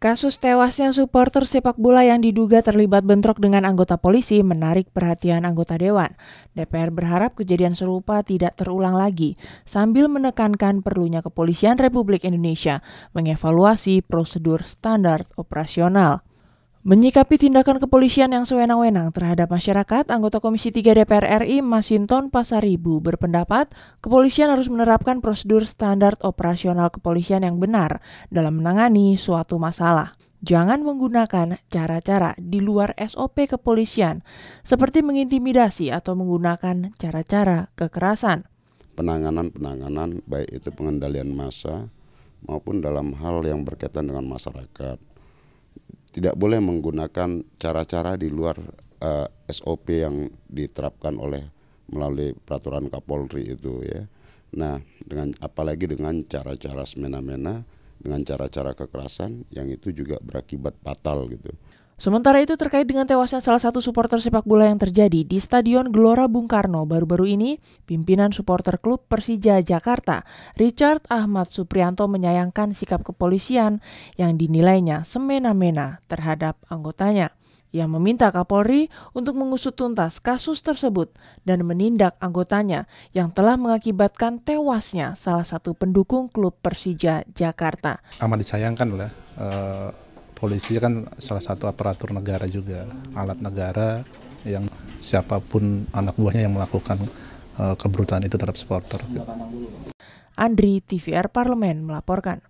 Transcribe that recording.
Kasus tewasnya supporter sepak bola yang diduga terlibat bentrok dengan anggota polisi menarik perhatian anggota dewan. DPR berharap kejadian serupa tidak terulang lagi, sambil menekankan perlunya kepolisian Republik Indonesia mengevaluasi prosedur standar operasional. Menyikapi tindakan kepolisian yang sewenang-wenang terhadap masyarakat, anggota Komisi 3 DPR RI Masinton Pasaribu berpendapat kepolisian harus menerapkan prosedur standar operasional kepolisian yang benar dalam menangani suatu masalah. Jangan menggunakan cara-cara di luar SOP kepolisian seperti mengintimidasi atau menggunakan cara-cara kekerasan. Penanganan-penanganan baik itu pengendalian massa maupun dalam hal yang berkaitan dengan masyarakat tidak boleh menggunakan cara-cara di luar uh, eh, SOP yang diterapkan oleh melalui peraturan Kapolri itu ya. Nah, dengan apalagi dengan cara-cara semena-mena, dengan cara-cara kekerasan yang itu juga berakibat fatal gitu. Sementara itu terkait dengan tewasnya salah satu supporter sepak bola yang terjadi di Stadion Gelora Bung Karno baru-baru ini, pimpinan supporter klub Persija Jakarta, Richard Ahmad Suprianto menyayangkan sikap kepolisian yang dinilainya semena-mena terhadap anggotanya. Ia meminta Kapolri untuk mengusut tuntas kasus tersebut dan menindak anggotanya yang telah mengakibatkan tewasnya salah satu pendukung klub Persija Jakarta. Amat disayangkan lah polisi kan salah satu aparatur negara juga, alat negara yang siapapun anak buahnya yang melakukan uh, itu terhadap supporter. Andri TVR Parlemen melaporkan.